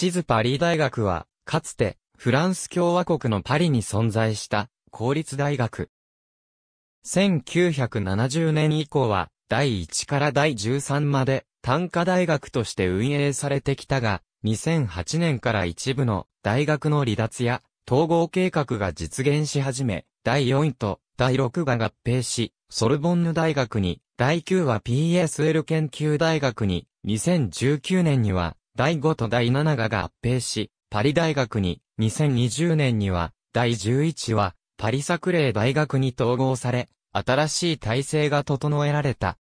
地図パリ大学は、かつて、フランス共和国のパリに存在した、公立大学。1970年以降は、第1から第13まで、単科大学として運営されてきたが、2008年から一部の大学の離脱や、統合計画が実現し始め、第4と第6が合併し、ソルボンヌ大学に、第9は PSL 研究大学に、2019年には第5と第7が合併し、パリ大学に、2020年には、第11は、パリ作例大学に統合され、新しい体制が整えられた。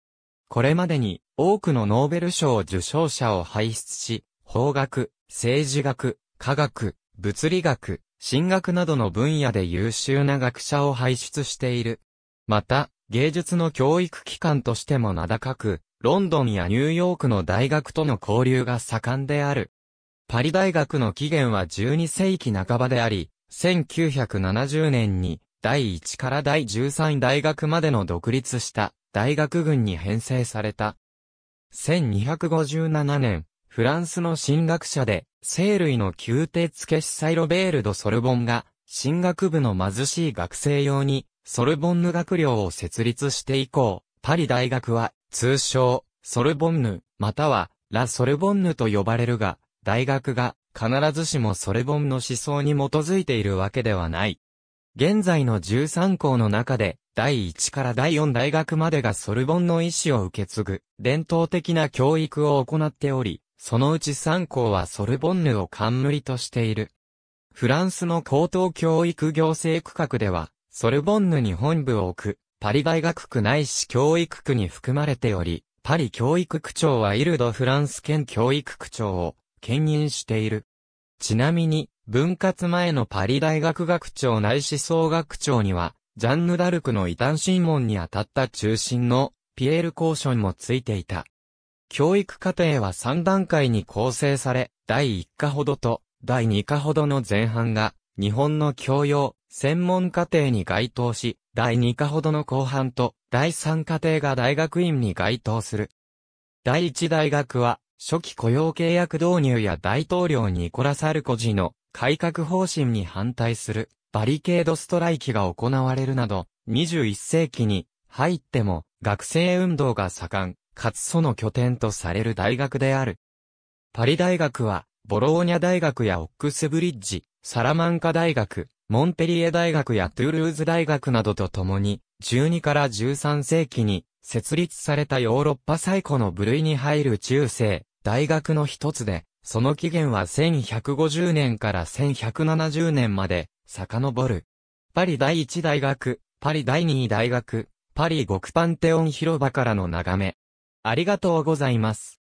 これまでに、多くのノーベル賞受賞者を輩出し、法学、政治学、科学、物理学、進学などの分野で優秀な学者を輩出している。また、芸術の教育機関としても名高く、ロンドンやニューヨークの大学との交流が盛んである。パリ大学の起源は12世紀半ばであり、1970年に第1から第13大学までの独立した大学群に編成された。1257年、フランスの進学者で、生類の宮廷付サイロベール・ド・ソルボンが、進学部の貧しい学生用に、ソルボンヌ学寮を設立して以降、パリ大学は通称、ソルボンヌ、または、ラ・ソルボンヌと呼ばれるが、大学が、必ずしもソルボンの思想に基づいているわけではない。現在の13校の中で、第1から第4大学までがソルボンの意思を受け継ぐ、伝統的な教育を行っており、そのうち3校はソルボンヌを冠としている。フランスの高等教育行政区画では、ソルボンヌに本部を置く、パリ大学区内市教育区に含まれており、パリ教育区長はイルド・フランス県教育区長を兼任している。ちなみに、分割前のパリ大学学長内市総学長には、ジャンヌ・ダルクの異端審問に当たった中心のピエール・コーションもついていた。教育課程は3段階に構成され、第1課ほどと第2課ほどの前半が日本の教養、専門課程に該当し、第2課ほどの後半と、第3課程が大学院に該当する。第1大学は、初期雇用契約導入や大統領ニコラ・サルコジの改革方針に反対するバリケードストライキが行われるなど、21世紀に入っても学生運動が盛ん、かつその拠点とされる大学である。パリ大学は、ボローニャ大学やオックスブリッジ、サラマンカ大学、モンペリエ大学やトゥールーズ大学などと共に、12から13世紀に設立されたヨーロッパ最古の部類に入る中世、大学の一つで、その起源は1150年から1170年まで遡る。パリ第1大学、パリ第2大学、パリ極パンテオン広場からの眺め。ありがとうございます。